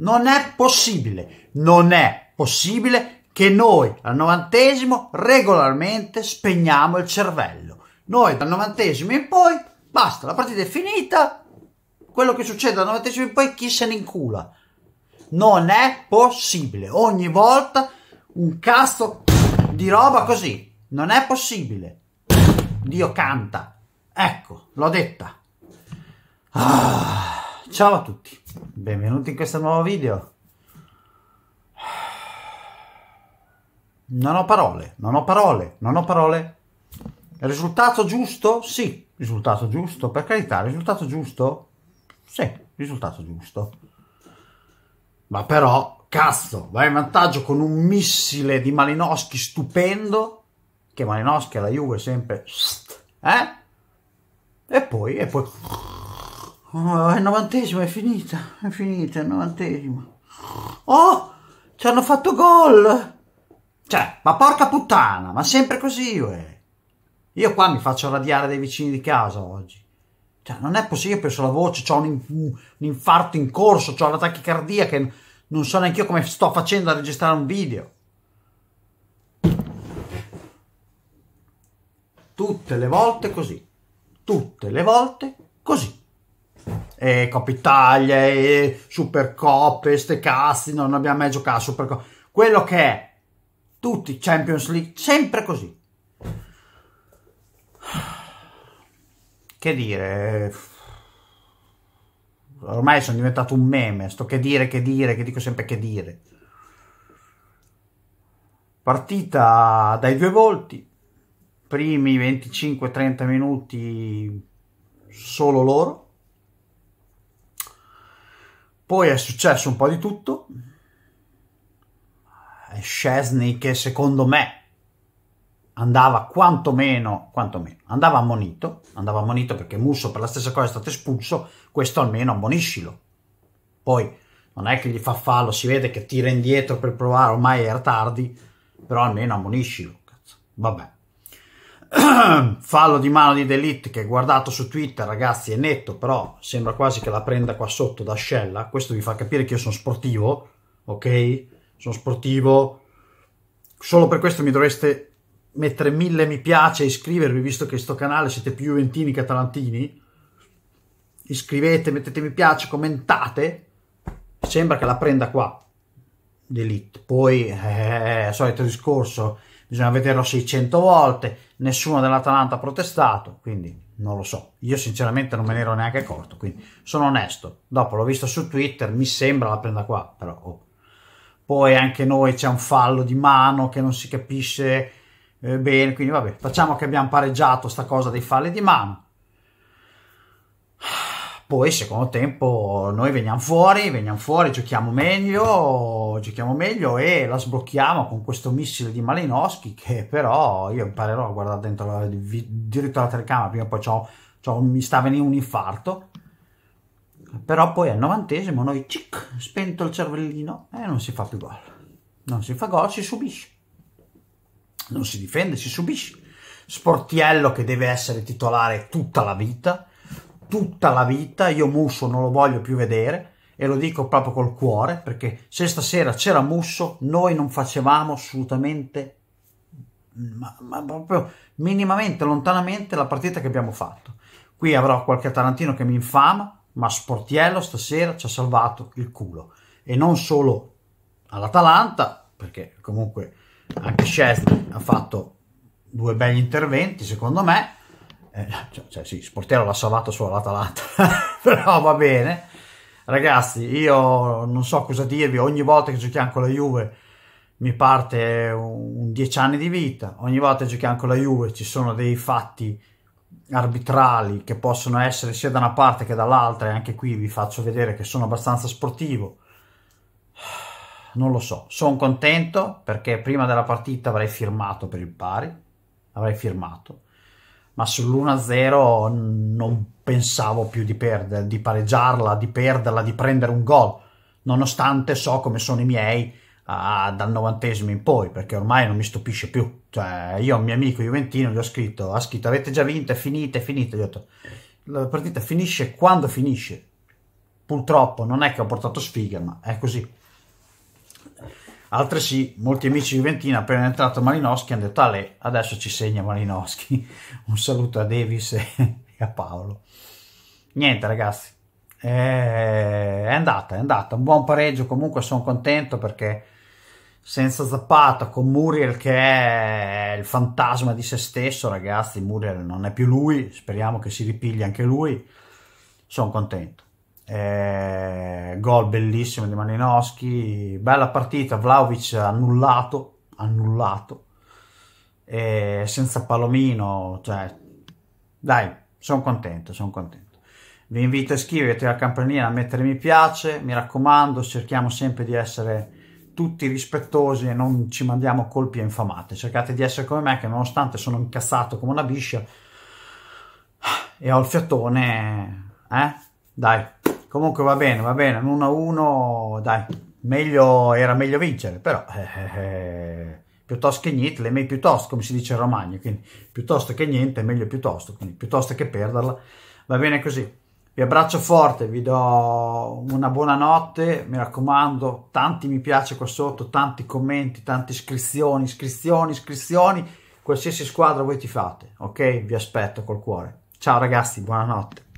Non è possibile, non è possibile che noi al novantesimo regolarmente spegniamo il cervello. Noi dal novantesimo in poi, basta, la partita è finita, quello che succede dal novantesimo in poi chi se ne incula. Non è possibile, ogni volta un cazzo di roba così, non è possibile. Dio canta, ecco, l'ho detta. Ah. Ciao a tutti, benvenuti in questo nuovo video. Non ho parole, non ho parole, non ho parole. risultato giusto? Sì, risultato giusto, per carità, risultato giusto? Sì, risultato giusto. Ma però, cazzo, vai in vantaggio con un missile di Malinowski stupendo, che Malinowski alla Juve sempre... Eh? E poi, e poi... Oh, è il novantesimo, è finita, è finita, è il novantesimo. Oh, ci hanno fatto gol! Cioè, ma porca puttana, ma sempre così, uè. Eh. Io qua mi faccio radiare dai vicini di casa oggi. Cioè, non è possibile, io penso la voce, ho un, un, infarto in corso, ho la tachicardia non so neanche io come sto facendo a registrare un video. Tutte le volte così. Tutte le volte così eh, Coppa Italia e eh, Supercoppe, ste cazzi, non abbiamo mai giocato a Supercoppa. Quello che è, tutti Champions League, sempre così. Che dire, ormai sono diventato un meme, sto che dire, che dire, che dico sempre che dire. Partita dai due volti, primi 25-30 minuti solo loro poi è successo un po' di tutto. Scesni che secondo me andava quantomeno, quantomeno, andava ammonito, andava ammonito perché Musso per la stessa cosa è stato espulso, questo almeno ammoniscilo. Poi non è che gli fa fallo, si vede che tira indietro per provare, ormai era tardi, però almeno ammoniscilo, cazzo. Vabbè. fallo di mano di Delete che guardato su Twitter, ragazzi, è netto, però sembra quasi che la prenda qua sotto da Scella. Questo vi fa capire che io sono sportivo, ok? Sono sportivo. Solo per questo mi dovreste mettere mille mi piace e iscrivervi, visto che sto canale siete più juventini che atalantini. Iscrivete, mettete mi piace, commentate. Sembra che la prenda qua. Delete. Poi, eh, eh, eh, solito discorso bisogna vederlo 600 volte, nessuno dell'Atalanta ha protestato, quindi non lo so. Io sinceramente non me ne ero neanche accorto, quindi sono onesto. Dopo l'ho visto su Twitter, mi sembra la prenda qua, però... Oh. Poi anche noi c'è un fallo di mano che non si capisce eh, bene, quindi vabbè, facciamo che abbiamo pareggiato sta cosa dei falli di mano. Poi secondo tempo noi veniamo fuori, veniamo fuori, giochiamo meglio, giochiamo meglio e la sblocchiamo con questo missile di Malinowski che però io imparerò a guardare dentro la, diritto alla telecamera, prima o poi c'ho, c'ho, mi sta venendo un infarto. Però poi al novantesimo noi, cic, spento il cervellino e non si fa più gol. Non si fa gol, si subisce. Non si difende, si subisce. Sportiello che deve essere titolare tutta la vita tutta la vita, io Musso non lo voglio più vedere e lo dico proprio col cuore perché se stasera c'era Musso noi non facevamo assolutamente, ma, ma proprio minimamente, lontanamente la partita che abbiamo fatto. Qui avrò qualche Tarantino che mi infama, ma Sportiello stasera ci ha salvato il culo e non solo all'Atalanta perché comunque anche Szczesny ha fatto due belli interventi secondo me eh, cioè, cioè, sì, Sportello l'ha salvato solo però va bene. Ragazzi, io non so cosa dirvi, ogni volta che giochiamo con la Juve mi parte un 10 anni di vita, ogni volta che giochiamo con la Juve ci sono dei fatti arbitrali che possono essere sia da una parte che dall'altra e anche qui vi faccio vedere che sono abbastanza sportivo. Non lo so, sono contento perché prima della partita avrei firmato per il pari, avrei firmato ma sull'1-0 non pensavo più di, perder, di pareggiarla, di perderla, di prendere un gol, nonostante so come sono i miei uh, dal novantesimo in poi, perché ormai non mi stupisce più. Cioè, io a un mio amico Juventino gli ho scritto, ha scritto avete già vinto, è finita, è finita, gli ho detto la partita finisce quando finisce. Purtroppo non è che ho portato sfiga, ma è così. Altresì, molti amici Juventini, appena entrato Malinowski, hanno detto: Ale, adesso ci segna Malinowski. Un saluto a Davis e a Paolo. Niente, ragazzi, eh, è andata, è andata. Un buon pareggio. Comunque, sono contento perché senza Zappata, con Muriel che è il fantasma di se stesso, ragazzi, Muriel non è più lui. Speriamo che si ripigli anche lui. Sono contento eh, gol bellissimo di Malinowski, bella partita, Vlaovic annullato, annullato, eh, senza Palomino, cioè, dai, sono contento, sono contento. Vi invito a iscrivervi alla campanella, a mettere mi piace, mi raccomando, cerchiamo sempre di essere tutti rispettosi e non ci mandiamo colpi a infamate. Cercate di essere come me che nonostante sono incazzato come una biscia e ho il fiatone, eh? Dai, Comunque va bene, va bene, un 1-1, dai, meglio, era meglio vincere, però eh, eh, eh piuttosto che niente, le meglio piuttosto, come si dice in Romagna, quindi piuttosto che niente, meglio piuttosto, quindi piuttosto che perderla, va bene così. Vi abbraccio forte, vi do una buona notte, mi raccomando, tanti mi piace qua sotto, tanti commenti, tante iscrizioni, iscrizioni, iscrizioni, qualsiasi squadra voi ti fate, ok? Vi aspetto col cuore. Ciao ragazzi, buonanotte.